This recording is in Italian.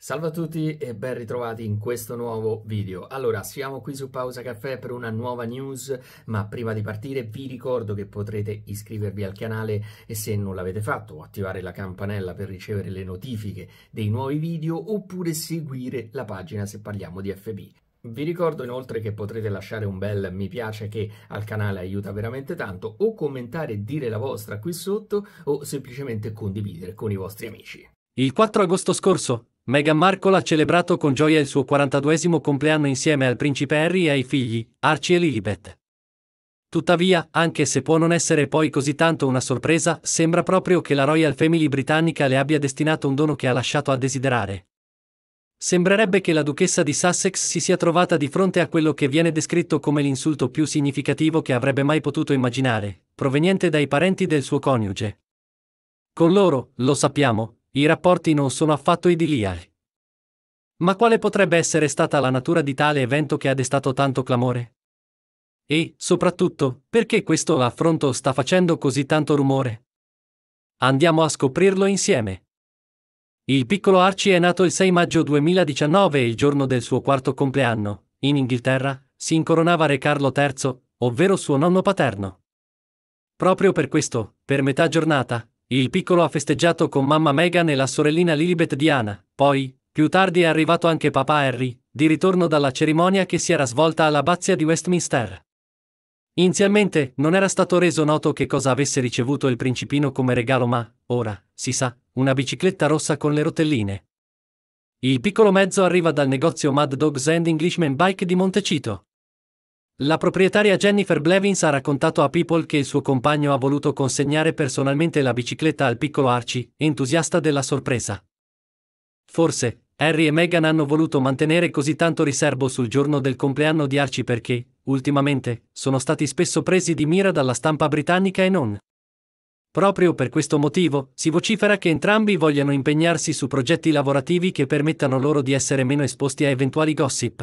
Salve a tutti e ben ritrovati in questo nuovo video. Allora, siamo qui su Pausa Caffè per una nuova news, ma prima di partire vi ricordo che potrete iscrivervi al canale e se non l'avete fatto, attivare la campanella per ricevere le notifiche dei nuovi video oppure seguire la pagina se parliamo di FB. Vi ricordo inoltre che potrete lasciare un bel mi piace che al canale aiuta veramente tanto o commentare e dire la vostra qui sotto o semplicemente condividere con i vostri amici. Il 4 agosto scorso Meghan Markle ha celebrato con gioia il suo 42 compleanno insieme al principe Harry e ai figli, Archie e Lilibet. Tuttavia, anche se può non essere poi così tanto una sorpresa, sembra proprio che la Royal Family britannica le abbia destinato un dono che ha lasciato a desiderare. Sembrerebbe che la duchessa di Sussex si sia trovata di fronte a quello che viene descritto come l'insulto più significativo che avrebbe mai potuto immaginare, proveniente dai parenti del suo coniuge. Con loro, lo sappiamo, i rapporti non sono affatto idilliari. Ma quale potrebbe essere stata la natura di tale evento che ha destato tanto clamore? E, soprattutto, perché questo affronto sta facendo così tanto rumore? Andiamo a scoprirlo insieme. Il piccolo Archie è nato il 6 maggio 2019 e il giorno del suo quarto compleanno, in Inghilterra, si incoronava Re Carlo III, ovvero suo nonno paterno. Proprio per questo, per metà giornata, il piccolo ha festeggiato con mamma Meghan e la sorellina Lilibet Diana, poi, più tardi è arrivato anche papà Harry, di ritorno dalla cerimonia che si era svolta all'abbazia di Westminster. Inizialmente non era stato reso noto che cosa avesse ricevuto il principino come regalo ma, ora, si sa, una bicicletta rossa con le rotelline. Il piccolo mezzo arriva dal negozio Mad Dogs and Englishman Bike di Montecito. La proprietaria Jennifer Blevins ha raccontato a People che il suo compagno ha voluto consegnare personalmente la bicicletta al piccolo Archie, entusiasta della sorpresa. Forse, Harry e Meghan hanno voluto mantenere così tanto riservo sul giorno del compleanno di Archie perché, ultimamente, sono stati spesso presi di mira dalla stampa britannica e non. Proprio per questo motivo, si vocifera che entrambi vogliano impegnarsi su progetti lavorativi che permettano loro di essere meno esposti a eventuali gossip.